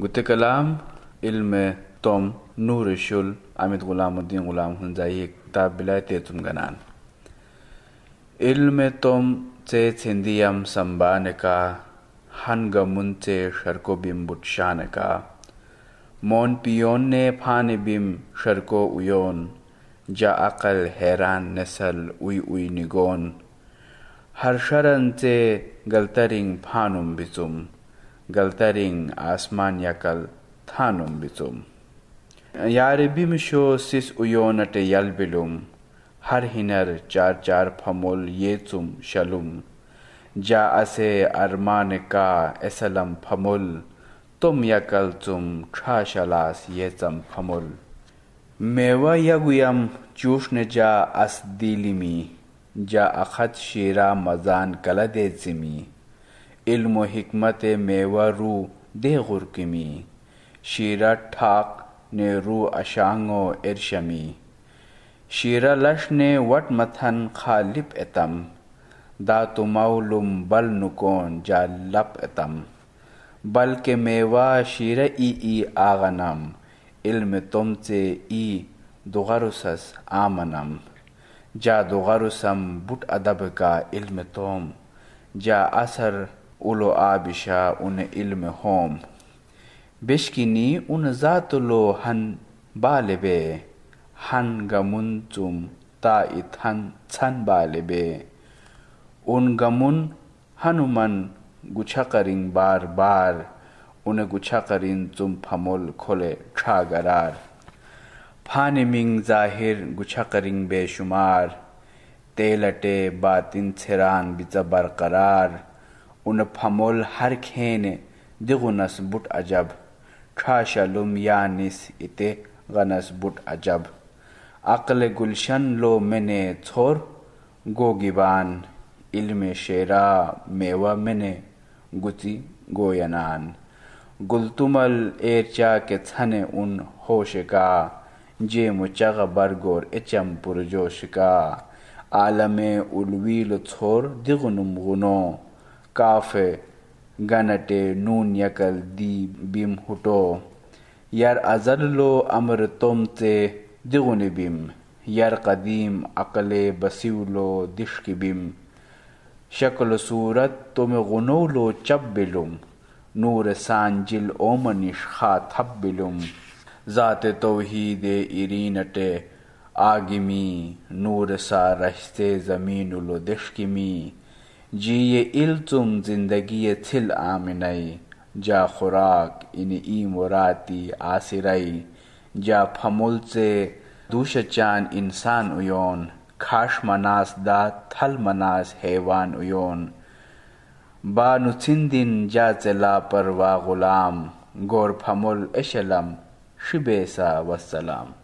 कलाम इल्म तोम नूर शुल आमिद गुलामुद्दीन गुलाम हुंजाई किताब बिलाय तेतुम गनान इल्म तोम चे छिंदियम संबा का हन गमुन चे शर्को बिम बुटशा का मोन पियोन ने फान बिम शर्को उयोन जा अकल हैरान नसल उई उई निगोन हर शरण चे गलतरिंग फानुम बिचुम galtaring asman yakal thanum bitum. Yarebim şo sis uyonate yalbilum, har hiner çar çar pamol yetum şalum. Ja ase arman ka esalam pamol, tum yakal tum çaşalas yetam pamol. Meva yaguyam çuşne ja as dilimi, ja akat şira mazan kaladezimi. इल्म व हमत मेवा रू दे गुरकमी शीरा ठाक ने रू अशांगो इरशमी शीरा लश ने वट मथन खालिप एतम दातु मौलुम बल नुकोन जा लप एतम बल के मेवा शीरा ई ई आगनम इल्म तुम से ई दुगरुसस आमनम जा दुगरुसम बुट अदब का इल्म तुम जा असर उलो आबिशा उन इल्म होम बेशकिनी उन ज़ातुलो हन बालेबे हन गमुन चुम ताइत हन छन बालेबे उन गमुन हनुमन गुछा करिंग बार बार उन गुछा करिन चुम फमोल खोले ठागरार फाने मिंग जाहिर गुछा करिंग बेशुमार तेलटे बातिन छिरान बिच बरकरार उन फमोल unaphamol har khene digunas but ajab या निस इते गनस बुट अजब अकल गुलशन लो मिने छोर गोगिबान इल्म शेरा मेवा मिने गुची गोयनान गुलतुमल एरचा के छने उन होश का जे मुचग बरगोर एचम पुरजोश का आलम उलवील छोर दिगुनुम गुनो kafe, ganate, nun yakal, di, bim huto. Yar azallo amr tomte digune bim. یار قدیم عقل بسیولو دشک بیم شکل صورت تم غنولو چب بلوم نور سانجل اومنش خاتب بلوم ذات توحید ایرینٹ آگمی نور سا رشتے زمینلو دشکمی जिये इल तुम जिंदगी थिल आमिनई जा खुराक इन ई मोराती आसिरई जा फमुल से दूश चान इंसान उयोन खाश मनास दा थल मनास हैवान उयोन बानुचिंदिन जा चला पर वा गुलाम गोर फमुल एशलम शिबेसा वसलाम